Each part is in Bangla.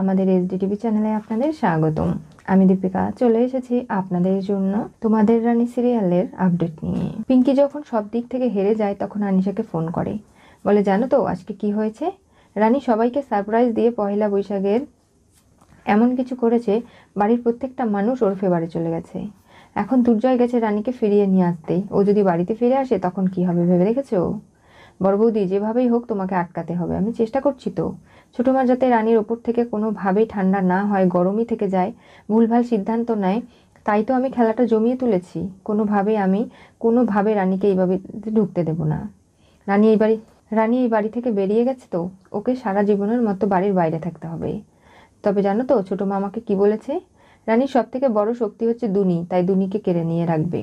আমাদের এসডিটিভি চ্যানেলে আপনাদের স্বাগতম আমি দীপিকা চলে এসেছি আপনাদের জন্য তোমাদের রানী সিরিয়ালের আপডেট নিয়ে পিঙ্কি যখন সব দিক থেকে হেরে যায় তখন আনিশাকে ফোন করে বলে জানো তো আজকে কি হয়েছে রানী সবাইকে সারপ্রাইজ দিয়ে পহেলা বৈশাখের এমন কিছু করেছে বাড়ির প্রত্যেকটা মানুষ ওরফে বাড়ি চলে গেছে এখন দুর্জয় গেছে রানীকে ফিরিয়ে নিয়ে আসতে ও যদি বাড়িতে ফিরে আসে তখন কি হবে ভেবে দেখেছো বড় বৌদি যেভাবেই হোক তোমাকে আটকাতে হবে আমি চেষ্টা করছি তো ছোটো মা যাতে রানীর ওপর থেকে কোনোভাবেই ঠান্ডা না হয় গরমই থেকে যায় ভুলভাল সিদ্ধান্ত নেয় তাই তো আমি খেলাটা জমিয়ে তুলেছি কোনোভাবেই আমি কোনোভাবে রানীকে এইভাবে ঢুকতে দেব না রানী এই বাড়ি রানী এই বাড়ি থেকে বেরিয়ে গেছে তো ওকে সারা জীবনের মতো বাড়ির বাইরে থাকতে হবে তবে জানো তো ছোটো মা আমাকে কী বলেছে রানীর সব থেকে বড় শক্তি হচ্ছে দুনি তাই দুনিকে কেড়ে নিয়ে রাখবে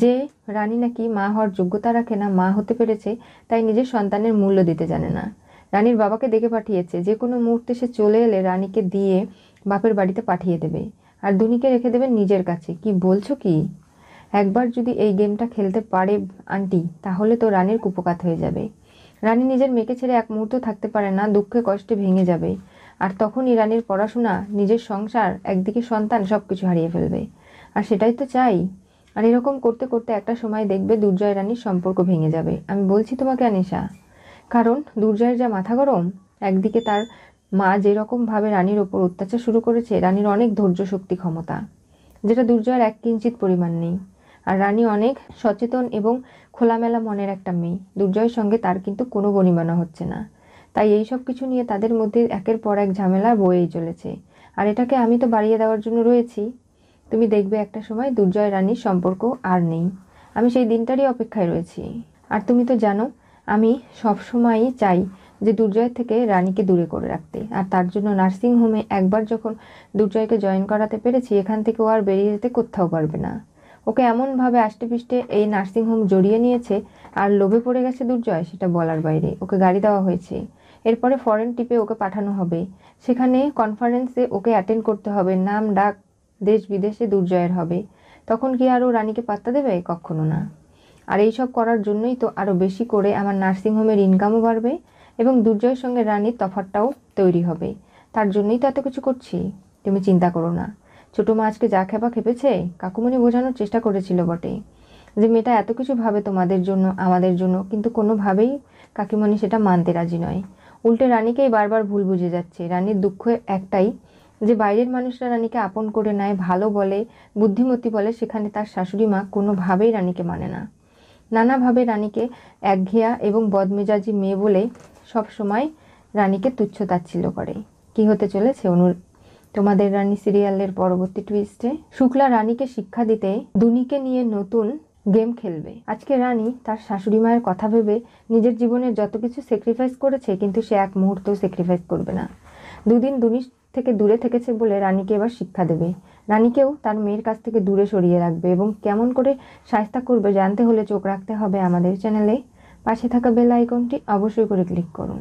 যে রানী নাকি মা হওয়ার যোগ্যতা রাখে না মা হতে পেরেছে তাই নিজের সন্তানের মূল্য দিতে জানে না রানীর বাবাকে ডেকে পাঠিয়েছে যে কোনো মুহূর্তে সে চলে এলে রানীকে দিয়ে বাপের বাড়িতে পাঠিয়ে দেবে আর ধুনিকে রেখে দেবে নিজের কাছে কি বলছো কি একবার যদি এই গেমটা খেলতে পারে আন্টি তাহলে তো রানীর কুপকাত হয়ে যাবে রানী নিজের মেয়েকে ছেড়ে এক মুহূর্ত থাকতে পারে না দুঃখে কষ্টে ভেঙে যাবে আর তখনই রানীর পড়াশোনা নিজের সংসার একদিকে সন্তান সব কিছু হারিয়ে ফেলবে আর সেটাই তো চাই আর এরকম করতে করতে একটা সময় দেখবে দুর্জয় রানীর সম্পর্ক ভেঙে যাবে আমি বলছি তোমাকে আনিশা কারণ দুর্জয়ের যা মাথা গরম একদিকে তার মা যেরকমভাবে রানীর ওপর অত্যাচার শুরু করেছে রানীর অনেক ধৈর্য শক্তি ক্ষমতা যেটা দুর্জয়ের এক কিঞ্চিত পরিমাণ নেই আর রানী অনেক সচেতন এবং খোলামেলা মনের একটা মেয়ে দুর্জয়ের সঙ্গে তার কিন্তু কোনো গণিমানা হচ্ছে না তাই এই সব কিছু নিয়ে তাদের মধ্যে একের পর এক ঝামেলা বয়েই চলেছে আর এটাকে আমি তো বাড়িয়ে দেওয়ার জন্য রয়েছি তুমি দেখবে একটা সময় দুর্জয় রানীর সম্পর্ক আর নেই আমি সেই দিনটারই অপেক্ষায় রয়েছি আর তুমি তো জানো আমি সবসময়ই চাই যে দুর্জয় থেকে রানীকে দূরে করে রাখতে আর তার জন্য নার্সিংহোমে একবার যখন দুর্জয়কে জয়েন করাতে পেরেছি এখান থেকে ও আর বেরিয়ে যেতে কোথাও পারবে না ওকে এমনভাবে আষ্টেপৃষ্টে এই নার্সিংহোম জড়িয়ে নিয়েছে আর লোভে পড়ে গেছে দুর্জয় সেটা বলার বাইরে ওকে গাড়ি দেওয়া হয়েছে এরপরে ফরেন টিপে ওকে পাঠানো হবে সেখানে কনফারেন্সে ওকে অ্যাটেন্ড করতে হবে নাম ডাক দেশ বিদেশে দুর্জয়ের হবে তখন কি আরও রানীকে পাত্তা দেবে কখনো না আর এইসব করার জন্যই তো আরও বেশি করে আমার নার্সিংহোমের ইনকামও বাড়বে এবং দুর্জয়ের সঙ্গে রানীর তফাতটাও তৈরি হবে তার জন্যই তো এত কিছু করছি তুমি চিন্তা করো না ছোটো মা আজকে যা খেপা খেপেছে কাকুমণি বোঝানোর চেষ্টা করেছিল বটে যে মেয়েটা এত কিছু ভাবে তোমাদের জন্য আমাদের জন্য কিন্তু কোনোভাবেই কাকিমণি সেটা মানতে রাজি নয় উল্টে রানীকেই বারবার ভুল বুঝে যাচ্ছে রানীর দুঃখ একটাই যে বাইরের মানুষরা রানীকে আপন করে নেয় ভালো বলে বুদ্ধিমতী বলে সেখানে তার শাশুড়ি মা কোনোভাবেই রানীকে মানে না নানাভাবে রানীকে একঘেয়া এবং বদমেজাজি মেয়ে বলে সবসময় রানীকে তুচ্ছ তাচ্ছিল্য করে কি হতে চলেছে অনু তোমাদের রানী সিরিয়ালের পরবর্তী টুইস্টে শুক্লা রানীকে শিক্ষা দিতে দুনিকে নিয়ে নতুন গেম খেলবে আজকে রানী তার শাশুড়ি মায়ের কথা ভেবে নিজের জীবনের যত কিছু স্যাক্রিফাইস করেছে কিন্তু সে এক মুহূর্তেও স্যাক্রিফাইস করবে না দুদিন দুনিশ থেকে দূরে থেকেছে বলে রানীকে এবার শিক্ষা দেবে রানীকেও তার মেয়ের কাছ থেকে দূরে সরিয়ে রাখবে এবং কেমন করে সাহস্তা করবে জানতে হলে চোখ রাখতে হবে আমাদের চ্যানেলে পাশে থাকা বেল আইকনটি অবশ্যই করে ক্লিক করুন